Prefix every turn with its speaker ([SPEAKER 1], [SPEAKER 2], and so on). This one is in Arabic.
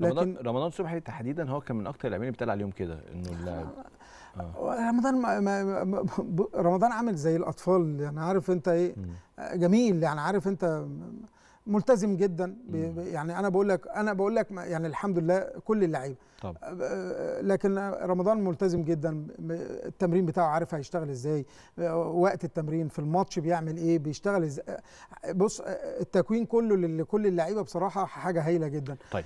[SPEAKER 1] لكن رمضان رمضان صبحي تحديدا هو كان من اكتر اللاعبين اللي بتقال عليهم كده انه اللاعب
[SPEAKER 2] آه. رمضان ما ما رمضان عامل زي الاطفال يعني عارف انت ايه جميل يعني عارف انت ملتزم جدا يعني انا بقول لك انا بقول لك يعني الحمد لله كل اللعيبه آه، آه، لكن رمضان ملتزم جدا التمرين بتاعه عارف هيشتغل ازاي آه، وقت التمرين في الماتش بيعمل ايه بيشتغل ازاي بص التكوين كله لكل اللعيبه بصراحه حاجه هايله جدا
[SPEAKER 3] طيب